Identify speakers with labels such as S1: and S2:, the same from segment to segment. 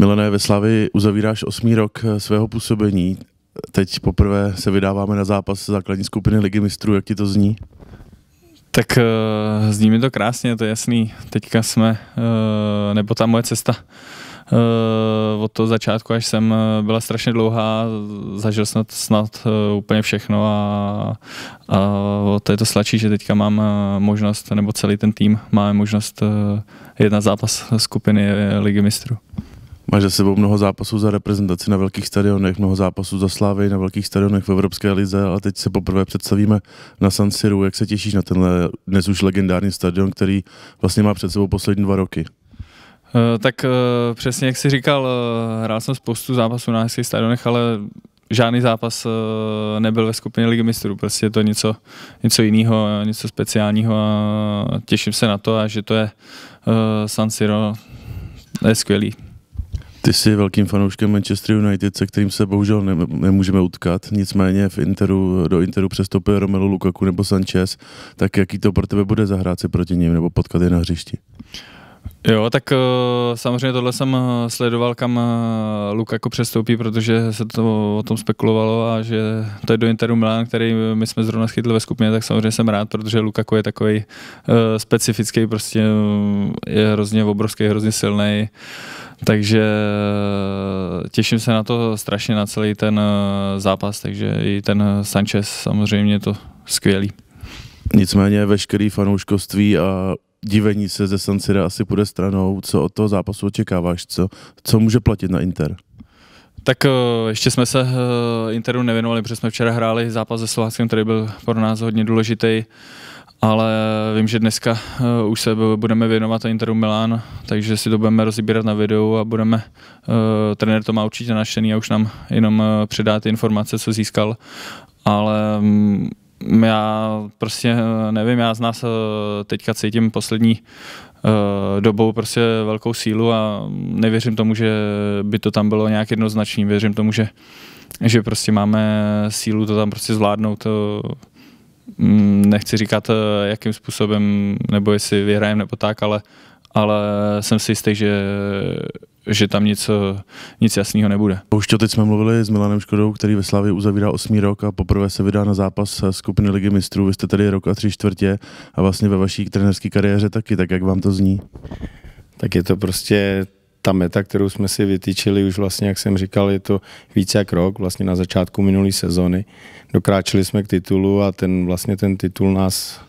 S1: Milené, ve Slavi uzavíráš osmý rok eh, svého působení. Teď poprvé se vydáváme na zápas základní skupiny Ligy mistrů. Jak ti to zní? Tak uh, zní mi to krásně, to je
S2: jasný. Teďka jsme, uh, nebo ta moje cesta uh, od toho začátku až jsem byla strašně dlouhá, zažil snad, snad uh, úplně všechno a, a o to je to slačí, že teďka mám možnost, nebo celý ten tým má možnost uh, jedna zápas skupiny Ligy mistrů.
S1: Máš za sebou mnoho zápasů za reprezentaci na velkých stadionech, mnoho zápasů za Slávy na velkých stadionech v Evropské lize a teď se poprvé představíme na San Siru. Jak se těšíš na tenhle dnes už legendární stadion, který vlastně má před sebou poslední dva roky?
S2: Eh, tak eh, přesně jak jsi říkal, eh, hrál jsem spoustu zápasů na hezkých stadionech, ale žádný zápas nebyl ve skupině Ligy mistrů. Prostě je to něco, něco jiného, něco speciálního a těším se na to a že to je San Siro,
S1: to je skvělý. Ty jsi velkým fanouškem Manchester United, se kterým se bohužel ne- nemůžeme utkat, nicméně v Interu, do Interu přestoupil Romelu Lukaku nebo Sanchez, tak jaký to pro tebe bude zahrát se proti ním nebo potkat je na hřišti?
S2: Jo, tak eh, samozřejmě tohle jsem eh, sledoval, kam eh, jako přestoupí, protože se to o tom spekulovalo a že to je do Interu Milan, který my jsme zrovna schytli ve skupině, tak samozřejmě jsem rád, protože Luka jako je takový specifický, prostě je hrozně obrovský, hrozně silný. Takže těším se na to strašně, na celý ten zápas, takže i ten Sanchez samozřejmě
S1: to skvělý. Nicméně veškerý fanouškovství a divení se ze San Siro asi půjde stranou. Co od toho zápasu očekáváš? Co, co může platit na Inter?
S2: Tak eh, ještě jsme se eh, Interu nevěnovali, protože jsme včera hráli zápas se Slováckem, který byl pro nás hodně důležitý, ale vím, že dneska eh, už se budeme věnovat Interu Milán, takže si to budeme rozbírat na videu a budeme, trenér to má určitě načtený a už nám jenom předá ty informace, co získal, ale mm, já prostě eh, nevím, já z nás eh, teďka cítím poslední eh, dobou prostě velkou sílu a nevěřím tomu, že by to tam bylo nějak jednoznačný. Věřím tomu, že, že prostě máme sílu to tam prostě zvládnout. To, mm, nechci říkat, jakým způsobem, nebo jestli vyhrajeme nebo tak, ale, ale jsem si jistý, že, že tam nic, eh, nic jasného nebude.
S1: Už to teď jsme mluvili s Milanem Škodou, který ve Slavě uzavírá osmý rok a poprvé se vydá na zápas eh, skupiny Ligy mistrů. Vy jste tady rok a tři čtvrtě a vlastně ve vaší trenerské kariéře taky, tak jak vám to zní? Tak je to prostě ta meta, kterou jsme si vytýčili už vlastně,
S3: jak jsem říkal, je to více jak rok, vlastně na začátku minulé sezony. Dokráčili jsme k titulu a ten vlastně ten titul nás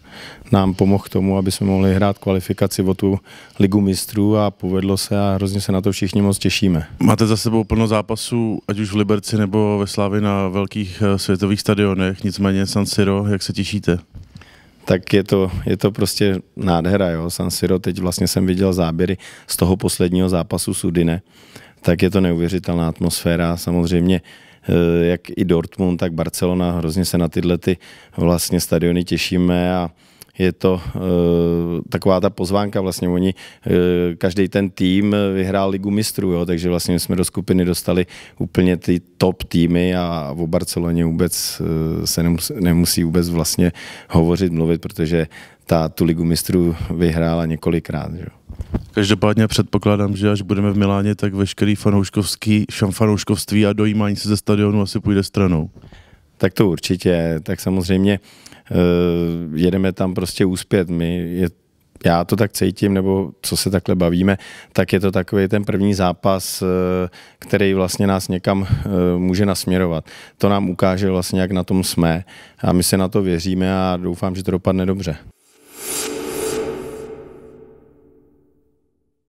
S3: nám pomohl k tomu, aby jsme mohli hrát kvalifikaci o tu ligu mistrů a povedlo se a hrozně se na to všichni moc těšíme.
S1: Máte za sebou plno zápasů, ať už v Liberci nebo ve Slávi na velkých eh, světových stadionech, nicméně San Siro, jak se těšíte? tak je to, je to prostě nádhera. Jo. San Siro,
S3: teď vlastně jsem viděl záběry z toho posledního zápasu Sudine, tak je to neuvěřitelná atmosféra. Samozřejmě Eh, jak i Dortmund, tak Barcelona. Hrozně se na tyhle ty vlastně stadiony těšíme a je to e, taková ta pozvánka, vlastně oni, e, eh, každý ten tým vyhrál ligu mistrů, jo, takže vlastně jsme do skupiny dostali úplně ty top týmy a o Barceloně vůbec e, se nemusí, nemusí vůbec vlastně hovořit, mluvit, protože ta tu ligu mistrů vyhrála několikrát.
S1: Jo. Každopádně předpokládám, že až budeme v Miláně, tak veškerý fanouškovský, šamfanouškovství a dojímání se ze stadionu asi půjde stranou. Tak to určitě, tak
S3: samozřejmě uh, jedeme tam prostě úspět. My je, já to tak cítím, nebo co se takhle bavíme, tak je to takový ten první zápas, eh, který vlastně nás někam eh, může nasměrovat. To nám ukáže vlastně, jak na tom jsme a my se na to věříme a doufám, že to dopadne dobře.